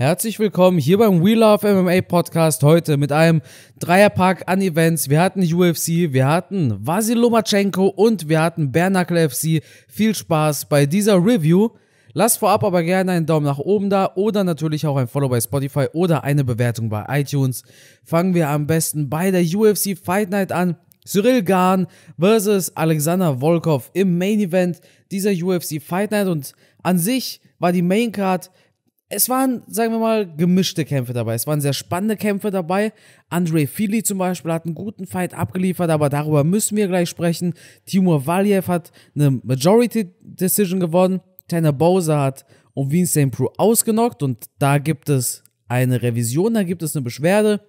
Herzlich willkommen hier beim We Love MMA Podcast heute mit einem Dreierpark an Events. Wir hatten UFC, wir hatten Vasil Lomachenko und wir hatten Bernacle FC. Viel Spaß bei dieser Review. Lasst vorab aber gerne einen Daumen nach oben da oder natürlich auch ein Follow bei Spotify oder eine Bewertung bei iTunes. Fangen wir am besten bei der UFC Fight Night an. Cyril Gahn versus Alexander Volkov im Main Event dieser UFC Fight Night und an sich war die Main Card es waren, sagen wir mal, gemischte Kämpfe dabei. Es waren sehr spannende Kämpfe dabei. Andre Fili zum Beispiel hat einen guten Fight abgeliefert, aber darüber müssen wir gleich sprechen. Timur Valiev hat eine Majority Decision gewonnen. Tanner Bowser hat Ovin St. Prue ausgenockt und da gibt es eine Revision, da gibt es eine Beschwerde.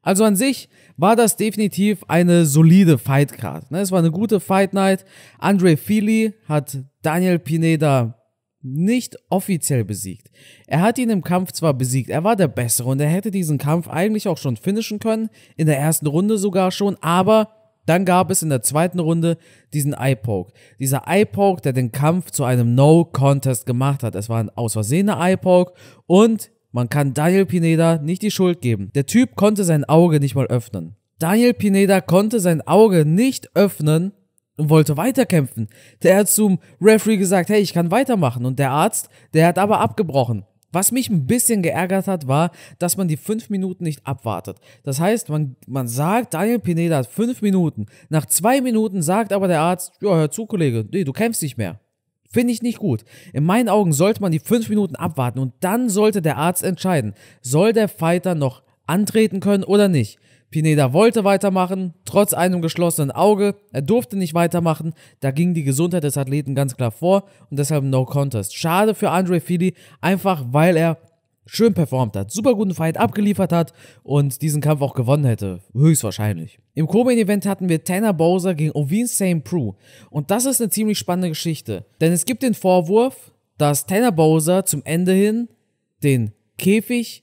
Also an sich war das definitiv eine solide Fight Fightcard. Ne? Es war eine gute Fight Night. Andre Fili hat Daniel Pineda nicht offiziell besiegt. Er hat ihn im Kampf zwar besiegt, er war der Bessere und er hätte diesen Kampf eigentlich auch schon finishen können, in der ersten Runde sogar schon, aber dann gab es in der zweiten Runde diesen Eye-Poke. Dieser Eye-Poke, der den Kampf zu einem No-Contest gemacht hat. Es war ein ausversehener Eye-Poke und man kann Daniel Pineda nicht die Schuld geben. Der Typ konnte sein Auge nicht mal öffnen. Daniel Pineda konnte sein Auge nicht öffnen und wollte weiterkämpfen. Der hat zum Referee gesagt, hey, ich kann weitermachen. Und der Arzt, der hat aber abgebrochen. Was mich ein bisschen geärgert hat, war, dass man die fünf Minuten nicht abwartet. Das heißt, man, man sagt, Daniel Pineda hat fünf Minuten. Nach zwei Minuten sagt aber der Arzt, ja, hör zu, Kollege, nee, du kämpfst nicht mehr. Finde ich nicht gut. In meinen Augen sollte man die fünf Minuten abwarten und dann sollte der Arzt entscheiden, soll der Fighter noch antreten können oder nicht. Pineda wollte weitermachen, trotz einem geschlossenen Auge. Er durfte nicht weitermachen. Da ging die Gesundheit des Athleten ganz klar vor und deshalb No Contest. Schade für Andre Fili, einfach weil er schön performt hat, super guten Fight abgeliefert hat und diesen Kampf auch gewonnen hätte. Höchstwahrscheinlich. Im Co-Main-Event hatten wir Tanner Bowser gegen Ovin St. Prue. Und das ist eine ziemlich spannende Geschichte. Denn es gibt den Vorwurf, dass Tanner Bowser zum Ende hin den Käfig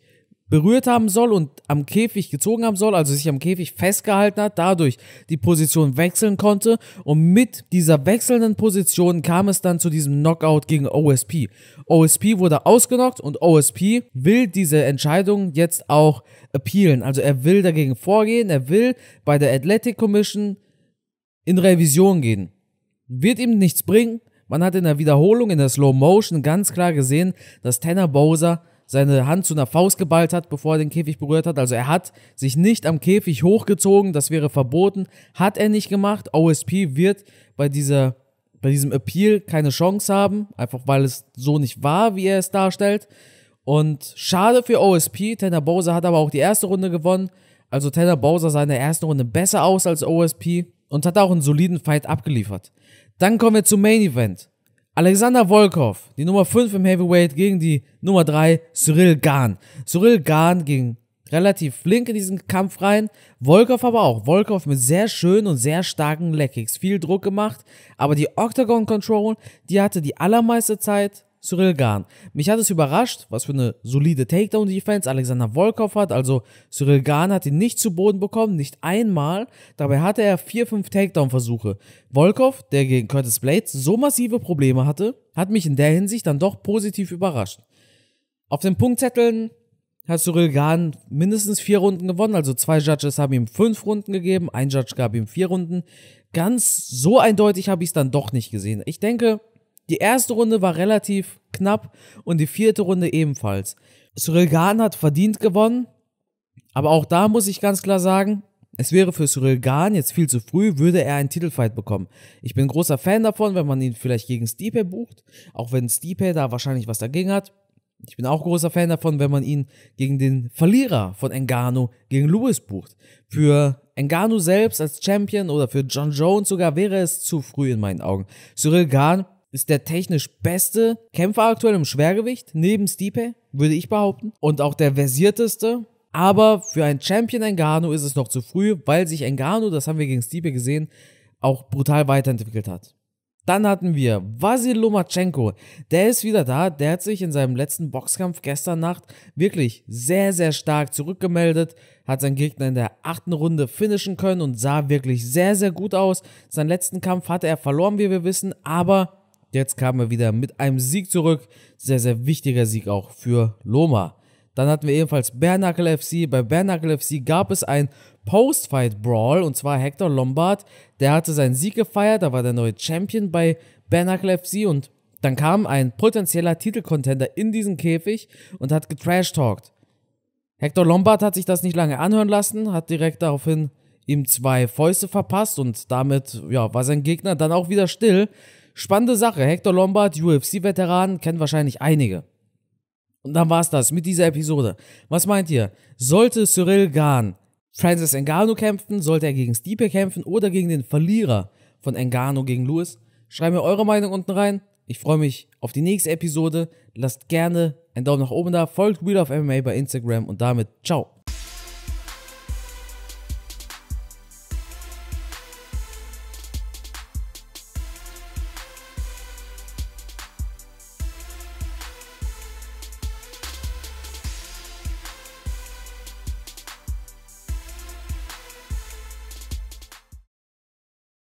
berührt haben soll und am Käfig gezogen haben soll, also sich am Käfig festgehalten hat, dadurch die Position wechseln konnte und mit dieser wechselnden Position kam es dann zu diesem Knockout gegen OSP. OSP wurde ausgenockt und OSP will diese Entscheidung jetzt auch appealen, also er will dagegen vorgehen, er will bei der Athletic Commission in Revision gehen. Wird ihm nichts bringen. Man hat in der Wiederholung, in der Slow Motion ganz klar gesehen, dass Tanner Bowser seine Hand zu einer Faust geballt hat, bevor er den Käfig berührt hat. Also er hat sich nicht am Käfig hochgezogen, das wäre verboten. Hat er nicht gemacht. OSP wird bei, dieser, bei diesem Appeal keine Chance haben, einfach weil es so nicht war, wie er es darstellt. Und schade für OSP, Tanner Bowser hat aber auch die erste Runde gewonnen. Also Tanner Bowser sah in der ersten Runde besser aus als OSP und hat auch einen soliden Fight abgeliefert. Dann kommen wir zum Main Event. Alexander Volkov, die Nummer 5 im Heavyweight, gegen die Nummer 3 Cyril Gahn. Cyril Gahn ging relativ flink in diesen Kampf rein. Volkov aber auch. Volkov mit sehr schönen und sehr starken Leckkicks. Viel Druck gemacht, aber die Octagon Control, die hatte die allermeiste Zeit Cyril Gahn. Mich hat es überrascht, was für eine solide Takedown-Defense Alexander Volkov hat. Also Cyril Gahn hat ihn nicht zu Boden bekommen, nicht einmal. Dabei hatte er vier, fünf Takedown-Versuche. Volkov, der gegen Curtis Blades so massive Probleme hatte, hat mich in der Hinsicht dann doch positiv überrascht. Auf den Punktzetteln hat Cyril Gahn mindestens vier Runden gewonnen. Also zwei Judges haben ihm fünf Runden gegeben, ein Judge gab ihm vier Runden. Ganz so eindeutig habe ich es dann doch nicht gesehen. Ich denke, die erste Runde war relativ knapp und die vierte Runde ebenfalls. Cyril Gahn hat verdient gewonnen, aber auch da muss ich ganz klar sagen, es wäre für Cyril Gahn jetzt viel zu früh, würde er einen Titelfight bekommen. Ich bin großer Fan davon, wenn man ihn vielleicht gegen Stipe bucht, auch wenn Stipe da wahrscheinlich was dagegen hat. Ich bin auch großer Fan davon, wenn man ihn gegen den Verlierer von Engano, gegen Lewis bucht. Für Engano selbst als Champion oder für John Jones sogar wäre es zu früh in meinen Augen. Cyril Gahn ist der technisch beste Kämpfer aktuell im Schwergewicht, neben Stipe, würde ich behaupten. Und auch der versierteste. Aber für einen Champion Engano ist es noch zu früh, weil sich Engano, das haben wir gegen Stipe gesehen, auch brutal weiterentwickelt hat. Dann hatten wir Vasil Lomachenko. Der ist wieder da. Der hat sich in seinem letzten Boxkampf gestern Nacht wirklich sehr, sehr stark zurückgemeldet. Hat seinen Gegner in der achten Runde finishen können und sah wirklich sehr, sehr gut aus. Seinen letzten Kampf hatte er verloren, wie wir wissen, aber jetzt kam er wieder mit einem Sieg zurück. Sehr, sehr wichtiger Sieg auch für Loma. Dann hatten wir ebenfalls Bernacle FC. Bei Bernacle FC gab es ein Post-Fight-Brawl und zwar Hector Lombard. Der hatte seinen Sieg gefeiert, da war der neue Champion bei Bernacle FC und dann kam ein potenzieller Titelcontender in diesen Käfig und hat getrashtalkt. Hector Lombard hat sich das nicht lange anhören lassen, hat direkt daraufhin ihm zwei Fäuste verpasst und damit ja, war sein Gegner dann auch wieder still. Spannende Sache. Hector Lombard, UFC-Veteran, kennen wahrscheinlich einige. Und dann war's das mit dieser Episode. Was meint ihr? Sollte Cyril Gahn Francis Engano kämpfen? Sollte er gegen Stipe kämpfen oder gegen den Verlierer von Engano gegen Lewis? Schreibt mir eure Meinung unten rein. Ich freue mich auf die nächste Episode. Lasst gerne einen Daumen nach oben da. Folgt Wheel of MMA bei Instagram und damit ciao.